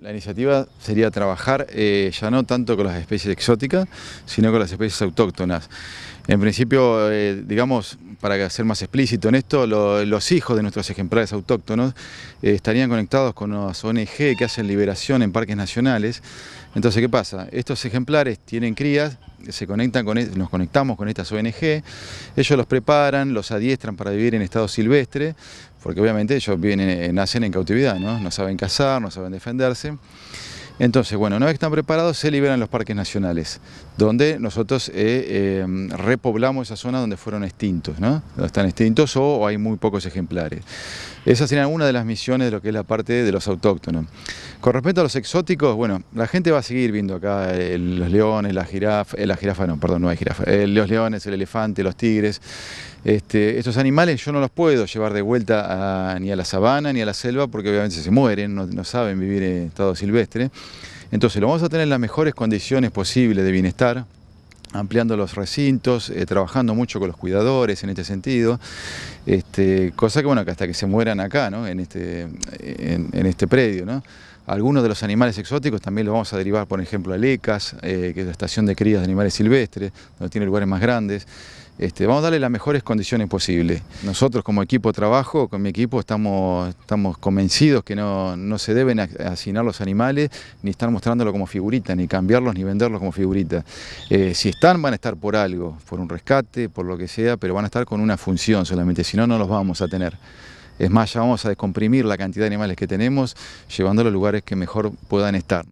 La iniciativa sería trabajar eh, ya no tanto con las especies exóticas, sino con las especies autóctonas. En principio, eh, digamos, para ser más explícito en esto, los hijos de nuestros ejemplares autóctonos eh, estarían conectados con las ONG que hacen liberación en parques nacionales. Entonces, ¿qué pasa? Estos ejemplares tienen crías, se conectan con, e-, nos conectamos con estas ONG, ellos los preparan, los adiestran para vivir en estado silvestre, porque obviamente ellos vienen, nacen en cautividad, no saben cazar, no saben defenderse. Entonces, bueno, una vez están preparados se liberan los parques nacionales, donde nosotros eh, eh, repoblamos esa zona donde fueron extintos, ¿no? Están extintos o, hay muy pocos ejemplares. Esa sería una de las misiones de lo que es la parte de los autóctonos. Con respecto a los exóticos, bueno, la gente va a seguir viendo acá eh, los leones, la jirafa, la jirafa no, perdón, no hay jirafa, los leones, el elefante, los tigres. Este, estos animales yo no los puedo llevar de vuelta ni a la sabana ni a la selva porque obviamente se mueren, no saben vivir en estado silvestre. Entonces lo vamos a tener en las mejores condiciones posibles de bienestar, ampliando los recintos, eh, trabajando mucho con los cuidadores en este sentido, este, cosa que bueno, hasta que se mueran acá, ¿no? en, este, en este predio. ¿no? Algunos de los animales exóticos también los vamos a derivar, por ejemplo, a Lecas, eh, que es la estación de crías de animales silvestres, donde tiene lugares más grandes. Este, vamos a darle las mejores condiciones posibles. Nosotros como equipo de trabajo, con mi equipo, estamos, estamos convencidos que no, se deben asignar los animales, ni estar mostrándolo como figuritas, ni cambiarlos, ni venderlos como figuritas. Eh, si están, van a estar por algo, por un rescate, por lo que sea, pero van a estar con una función solamente, si no, no los vamos a tener. Es más, ya vamos a descomprimir la cantidad de animales que tenemos, llevándolos a lugares que mejor puedan estar.